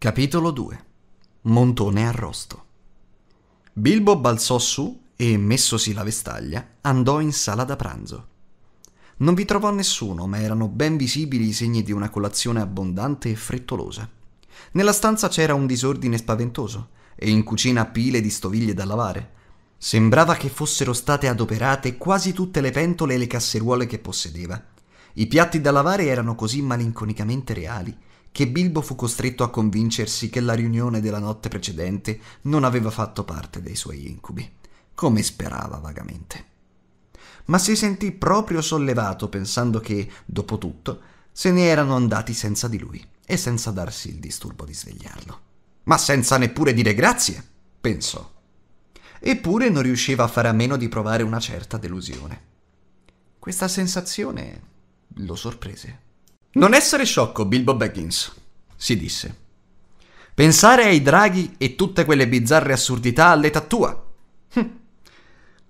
Capitolo 2 Montone arrosto Bilbo balzò su e, messosi la vestaglia, andò in sala da pranzo. Non vi trovò nessuno, ma erano ben visibili i segni di una colazione abbondante e frettolosa. Nella stanza c'era un disordine spaventoso e in cucina pile di stoviglie da lavare. Sembrava che fossero state adoperate quasi tutte le pentole e le casseruole che possedeva. I piatti da lavare erano così malinconicamente reali che Bilbo fu costretto a convincersi che la riunione della notte precedente non aveva fatto parte dei suoi incubi, come sperava vagamente. Ma si sentì proprio sollevato pensando che, dopo tutto, se ne erano andati senza di lui e senza darsi il disturbo di svegliarlo. Ma senza neppure dire grazie, pensò. Eppure non riusciva a fare a meno di provare una certa delusione. Questa sensazione lo sorprese. Non essere sciocco, Bilbo Baggins, si disse. Pensare ai draghi e tutte quelle bizzarre assurdità all'età tua. Hm.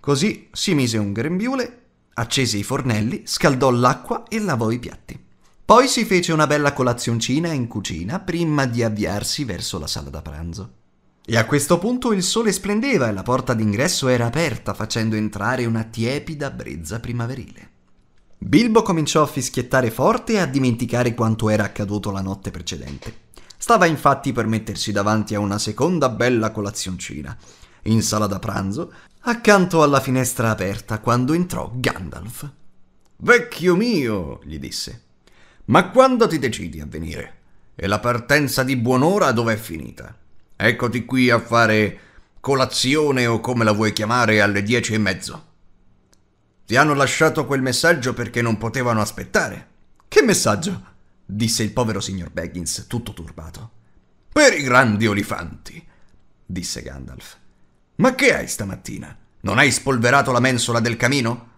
Così si mise un grembiule, accese i fornelli, scaldò l'acqua e lavò i piatti. Poi si fece una bella colazioncina in cucina prima di avviarsi verso la sala da pranzo. E a questo punto il sole splendeva e la porta d'ingresso era aperta facendo entrare una tiepida brezza primaverile. Bilbo cominciò a fischiettare forte e a dimenticare quanto era accaduto la notte precedente. Stava infatti per mettersi davanti a una seconda bella colazioncina, in sala da pranzo, accanto alla finestra aperta, quando entrò Gandalf. Vecchio mio, gli disse, ma quando ti decidi a venire? E la partenza di buon'ora dov'è finita? Eccoti qui a fare colazione o come la vuoi chiamare alle dieci e mezzo. Ti hanno lasciato quel messaggio perché non potevano aspettare. Che messaggio? disse il povero signor Baggins, tutto turbato. Per i grandi olifanti, disse Gandalf. Ma che hai stamattina? Non hai spolverato la mensola del camino?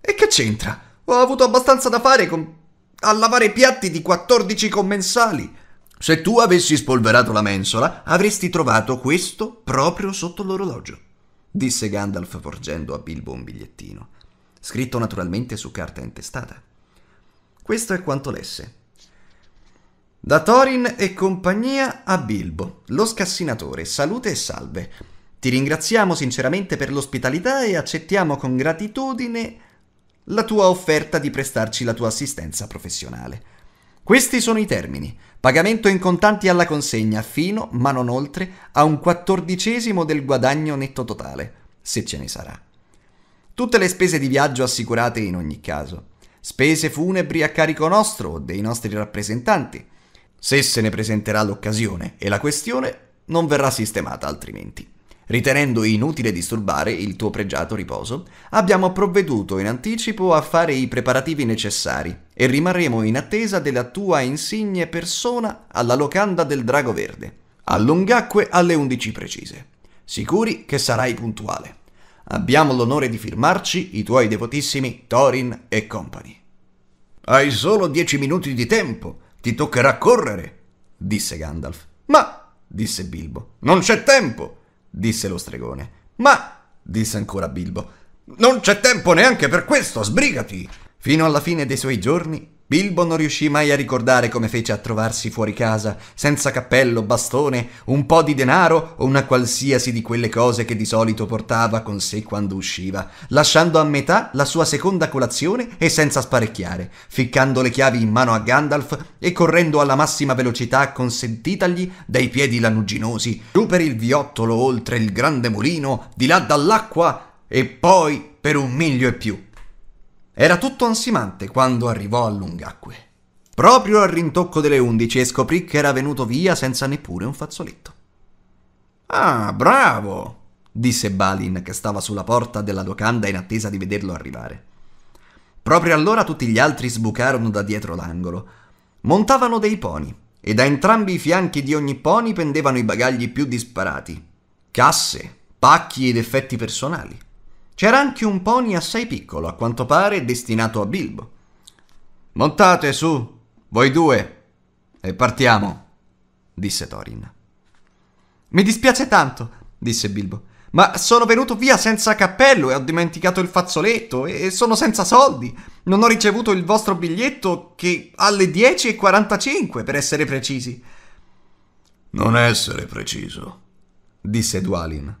E che c'entra? Ho avuto abbastanza da fare con... a lavare i piatti di 14 commensali. Se tu avessi spolverato la mensola, avresti trovato questo proprio sotto l'orologio disse Gandalf porgendo a Bilbo un bigliettino, scritto naturalmente su carta intestata. Questo è quanto lesse. Da Thorin e compagnia a Bilbo, lo scassinatore, salute e salve. Ti ringraziamo sinceramente per l'ospitalità e accettiamo con gratitudine la tua offerta di prestarci la tua assistenza professionale. Questi sono i termini. Pagamento in contanti alla consegna fino, ma non oltre, a un quattordicesimo del guadagno netto totale, se ce ne sarà. Tutte le spese di viaggio assicurate in ogni caso. Spese funebri a carico nostro o dei nostri rappresentanti, se se ne presenterà l'occasione e la questione non verrà sistemata altrimenti. Ritenendo inutile disturbare il tuo pregiato riposo, abbiamo provveduto in anticipo a fare i preparativi necessari e rimarremo in attesa della tua insigne persona alla locanda del Drago Verde, a Lungacque alle 11 precise. Sicuri che sarai puntuale. Abbiamo l'onore di firmarci i tuoi devotissimi Thorin e Company. Hai solo dieci minuti di tempo, ti toccherà correre, disse Gandalf. Ma, disse Bilbo, non c'è tempo! disse lo stregone. Ma, disse ancora Bilbo, non c'è tempo neanche per questo, sbrigati! Fino alla fine dei suoi giorni, Bilbo non riuscì mai a ricordare come fece a trovarsi fuori casa, senza cappello, bastone, un po' di denaro o una qualsiasi di quelle cose che di solito portava con sé quando usciva, lasciando a metà la sua seconda colazione e senza sparecchiare, ficcando le chiavi in mano a Gandalf e correndo alla massima velocità consentitagli dai piedi lanuginosi, giù per il viottolo oltre il grande mulino, di là dall'acqua e poi per un miglio e più. Era tutto ansimante quando arrivò a Lungacque. Proprio al rintocco delle undici e scoprì che era venuto via senza neppure un fazzoletto. Ah, bravo! disse Balin, che stava sulla porta della locanda in attesa di vederlo arrivare. Proprio allora tutti gli altri sbucarono da dietro l'angolo. Montavano dei pony, e da entrambi i fianchi di ogni pony pendevano i bagagli più disparati. Casse, pacchi ed effetti personali. C'era anche un pony assai piccolo, a quanto pare destinato a Bilbo. Montate su, voi due, e partiamo, disse Thorin. Mi dispiace tanto, disse Bilbo, ma sono venuto via senza cappello e ho dimenticato il fazzoletto e sono senza soldi. Non ho ricevuto il vostro biglietto che alle 10.45, per essere precisi. Non essere preciso, disse Dualin.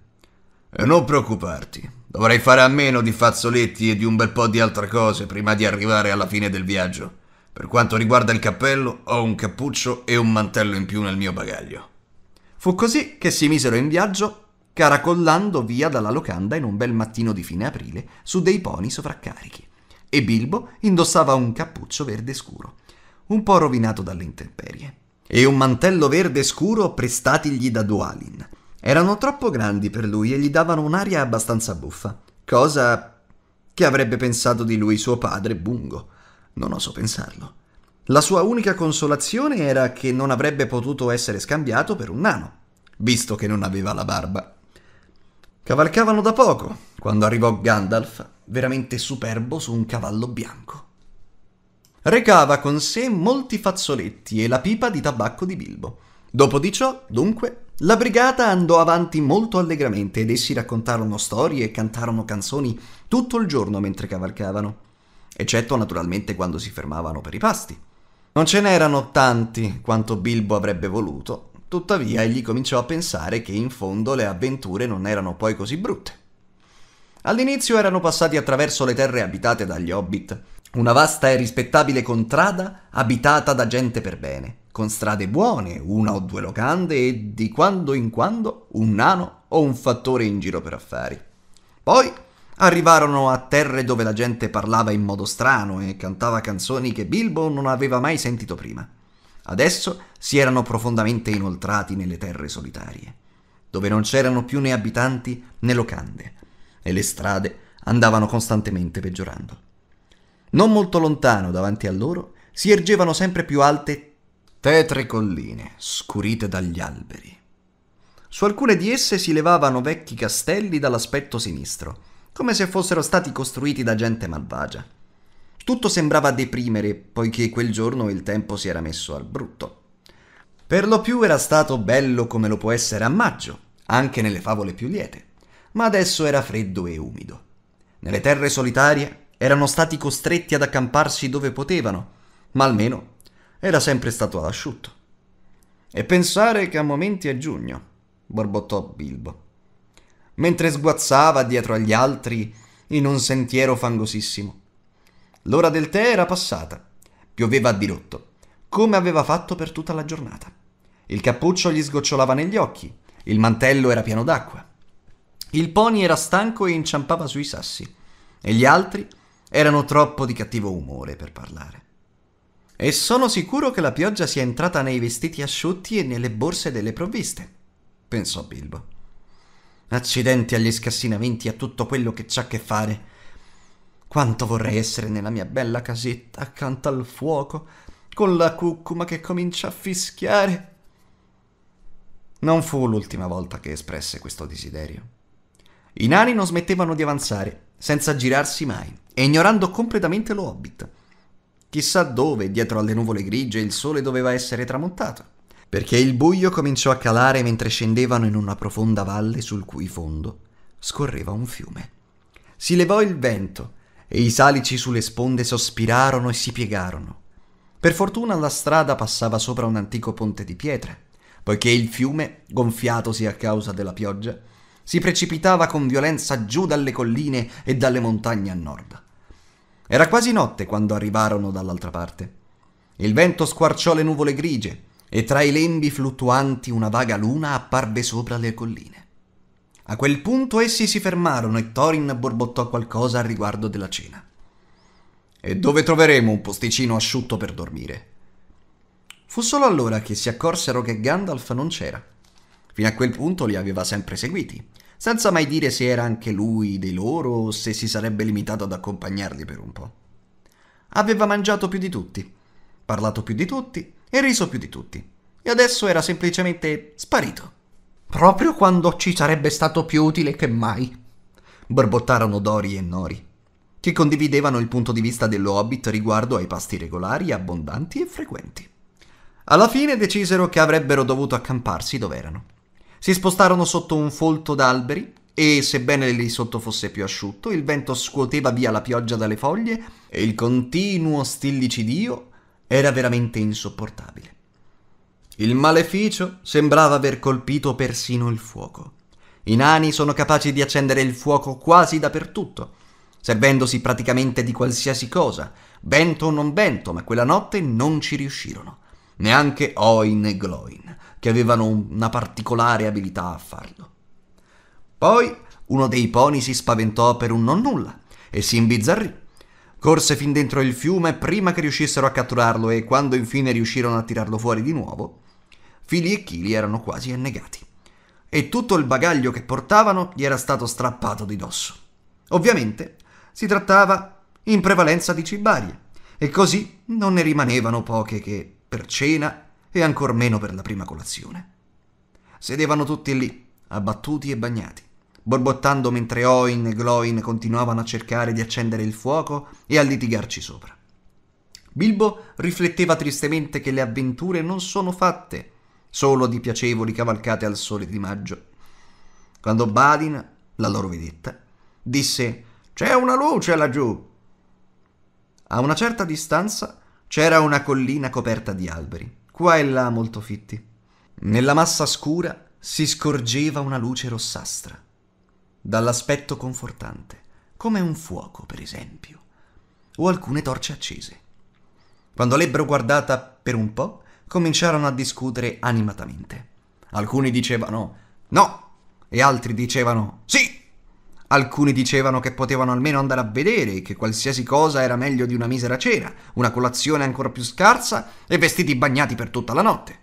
E eh, non preoccuparti, dovrei fare a meno di fazzoletti e di un bel po' di altre cose prima di arrivare alla fine del viaggio. Per quanto riguarda il cappello, ho un cappuccio e un mantello in più nel mio bagaglio. Fu così che si misero in viaggio, caracollando via dalla locanda in un bel mattino di fine aprile su dei poni sovraccarichi. E Bilbo indossava un cappuccio verde scuro, un po' rovinato dalle intemperie, e un mantello verde scuro prestatigli da Dualin, erano troppo grandi per lui e gli davano un'aria abbastanza buffa, cosa che avrebbe pensato di lui suo padre Bungo. Non oso pensarlo. La sua unica consolazione era che non avrebbe potuto essere scambiato per un nano, visto che non aveva la barba. Cavalcavano da poco quando arrivò Gandalf, veramente superbo su un cavallo bianco. Recava con sé molti fazzoletti e la pipa di tabacco di Bilbo. Dopo di ciò, dunque, la brigata andò avanti molto allegramente ed essi raccontarono storie e cantarono canzoni tutto il giorno mentre cavalcavano, eccetto naturalmente quando si fermavano per i pasti. Non ce n'erano tanti quanto Bilbo avrebbe voluto, tuttavia egli cominciò a pensare che in fondo le avventure non erano poi così brutte. All'inizio erano passati attraverso le terre abitate dagli hobbit, una vasta e rispettabile contrada abitata da gente per bene con strade buone, una o due locande e di quando in quando un nano o un fattore in giro per affari. Poi arrivarono a terre dove la gente parlava in modo strano e cantava canzoni che Bilbo non aveva mai sentito prima. Adesso si erano profondamente inoltrati nelle terre solitarie, dove non c'erano più né abitanti né locande, e le strade andavano costantemente peggiorando. Non molto lontano davanti a loro si ergevano sempre più alte tetre colline, scurite dagli alberi. Su alcune di esse si levavano vecchi castelli dall'aspetto sinistro, come se fossero stati costruiti da gente malvagia. Tutto sembrava deprimere, poiché quel giorno il tempo si era messo al brutto. Per lo più era stato bello come lo può essere a maggio, anche nelle favole più liete, ma adesso era freddo e umido. Nelle terre solitarie erano stati costretti ad accamparsi dove potevano, ma almeno era sempre stato all'asciutto. E pensare che a momenti è giugno, borbottò Bilbo, mentre sguazzava dietro agli altri in un sentiero fangosissimo. L'ora del tè era passata, pioveva a dirotto, come aveva fatto per tutta la giornata. Il cappuccio gli sgocciolava negli occhi, il mantello era pieno d'acqua. Il pony era stanco e inciampava sui sassi, e gli altri erano troppo di cattivo umore per parlare. E sono sicuro che la pioggia sia entrata nei vestiti asciutti e nelle borse delle provviste, pensò Bilbo. Accidenti agli scassinamenti e a tutto quello che c'ha a che fare. Quanto vorrei essere nella mia bella casetta accanto al fuoco, con la cuccuma che comincia a fischiare. Non fu l'ultima volta che espresse questo desiderio. I nani non smettevano di avanzare, senza girarsi mai, e ignorando completamente lo hobbit Chissà dove, dietro alle nuvole grigie, il sole doveva essere tramontato, perché il buio cominciò a calare mentre scendevano in una profonda valle sul cui fondo scorreva un fiume. Si levò il vento e i salici sulle sponde sospirarono e si piegarono. Per fortuna la strada passava sopra un antico ponte di pietra, poiché il fiume, gonfiatosi a causa della pioggia, si precipitava con violenza giù dalle colline e dalle montagne a nord. Era quasi notte quando arrivarono dall'altra parte. Il vento squarciò le nuvole grigie e tra i lembi fluttuanti una vaga luna apparve sopra le colline. A quel punto essi si fermarono e Thorin borbottò qualcosa a riguardo della cena. E dove troveremo un posticino asciutto per dormire? Fu solo allora che si accorsero che Gandalf non c'era. Fino a quel punto li aveva sempre seguiti senza mai dire se era anche lui dei loro o se si sarebbe limitato ad accompagnarli per un po'. Aveva mangiato più di tutti, parlato più di tutti e riso più di tutti, e adesso era semplicemente sparito. Proprio quando ci sarebbe stato più utile che mai, borbottarono Dori e Nori, che condividevano il punto di vista dello Hobbit riguardo ai pasti regolari, abbondanti e frequenti. Alla fine decisero che avrebbero dovuto accamparsi dove erano. Si spostarono sotto un folto d'alberi e, sebbene lì sotto fosse più asciutto, il vento scuoteva via la pioggia dalle foglie e il continuo stillicidio era veramente insopportabile. Il maleficio sembrava aver colpito persino il fuoco. I nani sono capaci di accendere il fuoco quasi dappertutto, servendosi praticamente di qualsiasi cosa, vento o non vento, ma quella notte non ci riuscirono, neanche Oin e Gloin che avevano una particolare abilità a farlo. Poi uno dei poni si spaventò per un non nulla e si imbizzarrì. Corse fin dentro il fiume prima che riuscissero a catturarlo e quando infine riuscirono a tirarlo fuori di nuovo, fili e chili erano quasi annegati. E tutto il bagaglio che portavano gli era stato strappato di dosso. Ovviamente si trattava in prevalenza di cibarie, e così non ne rimanevano poche che, per cena, e ancor meno per la prima colazione. Sedevano tutti lì, abbattuti e bagnati, borbottando mentre Oin e Gloin continuavano a cercare di accendere il fuoco e a litigarci sopra. Bilbo rifletteva tristemente che le avventure non sono fatte solo di piacevoli cavalcate al sole di maggio. Quando Badin, la loro vedetta, disse C'è una luce laggiù. A una certa distanza c'era una collina coperta di alberi qua e là molto fitti. Nella massa scura si scorgeva una luce rossastra, dall'aspetto confortante, come un fuoco, per esempio, o alcune torce accese. Quando l'ebbero guardata per un po', cominciarono a discutere animatamente. Alcuni dicevano no e altri dicevano sì. Alcuni dicevano che potevano almeno andare a vedere, che qualsiasi cosa era meglio di una misera cena, una colazione ancora più scarsa e vestiti bagnati per tutta la notte.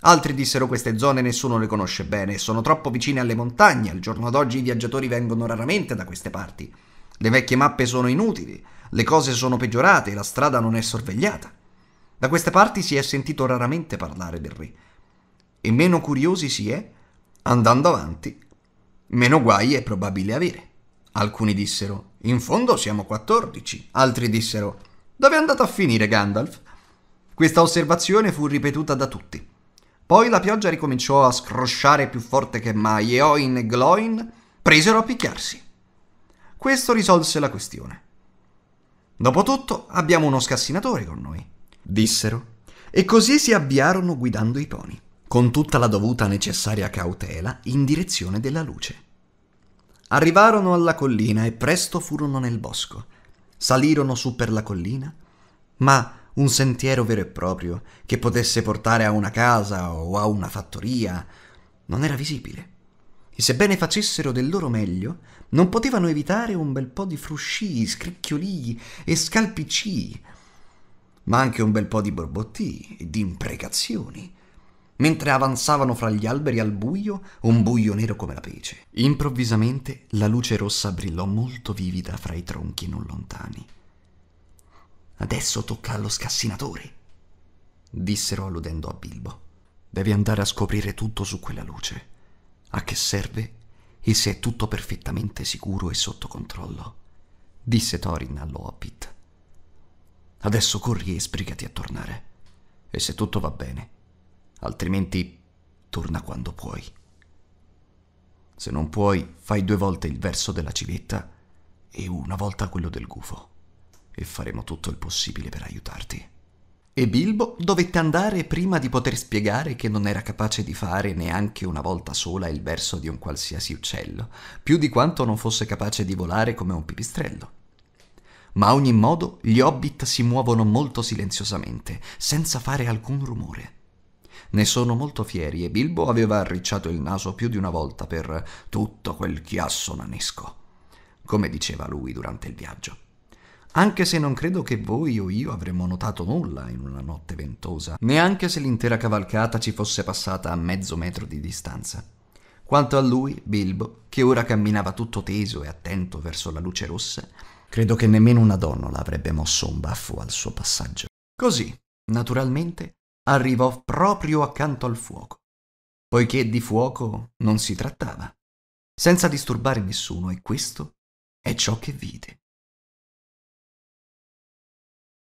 Altri dissero queste zone nessuno le conosce bene, sono troppo vicine alle montagne, al giorno d'oggi i viaggiatori vengono raramente da queste parti. Le vecchie mappe sono inutili, le cose sono peggiorate e la strada non è sorvegliata. Da queste parti si è sentito raramente parlare del re. E meno curiosi si è andando avanti meno guai è probabile avere. Alcuni dissero, in fondo siamo 14, altri dissero, dove è andato a finire Gandalf? Questa osservazione fu ripetuta da tutti. Poi la pioggia ricominciò a scrosciare più forte che mai e Oin e Gloin presero a picchiarsi. Questo risolse la questione. Dopotutto abbiamo uno scassinatore con noi, dissero, e così si avviarono guidando i poni con tutta la dovuta necessaria cautela, in direzione della luce. Arrivarono alla collina e presto furono nel bosco. Salirono su per la collina, ma un sentiero vero e proprio che potesse portare a una casa o a una fattoria non era visibile. E sebbene facessero del loro meglio, non potevano evitare un bel po' di fruscii, scricchiolii e scalpicci, ma anche un bel po' di borbottii e di imprecazioni mentre avanzavano fra gli alberi al buio, un buio nero come la pece. Improvvisamente la luce rossa brillò molto vivida fra i tronchi non lontani. Adesso tocca allo scassinatore, dissero alludendo a Bilbo. Devi andare a scoprire tutto su quella luce. A che serve e se è tutto perfettamente sicuro e sotto controllo, disse Thorin allo Hobbit. Adesso corri e sbrigati a tornare. E se tutto va bene, altrimenti torna quando puoi. Se non puoi, fai due volte il verso della civetta e una volta quello del gufo, e faremo tutto il possibile per aiutarti. E Bilbo dovette andare prima di poter spiegare che non era capace di fare neanche una volta sola il verso di un qualsiasi uccello, più di quanto non fosse capace di volare come un pipistrello. Ma a ogni modo gli hobbit si muovono molto silenziosamente, senza fare alcun rumore. Ne sono molto fieri e Bilbo aveva arricciato il naso più di una volta per tutto quel chiasso nanesco, come diceva lui durante il viaggio. Anche se non credo che voi o io avremmo notato nulla in una notte ventosa, neanche se l'intera cavalcata ci fosse passata a mezzo metro di distanza. Quanto a lui, Bilbo, che ora camminava tutto teso e attento verso la luce rossa, credo che nemmeno una donna l'avrebbe mosso un baffo al suo passaggio. Così, naturalmente, arrivò proprio accanto al fuoco, poiché di fuoco non si trattava, senza disturbare nessuno e questo è ciò che vide.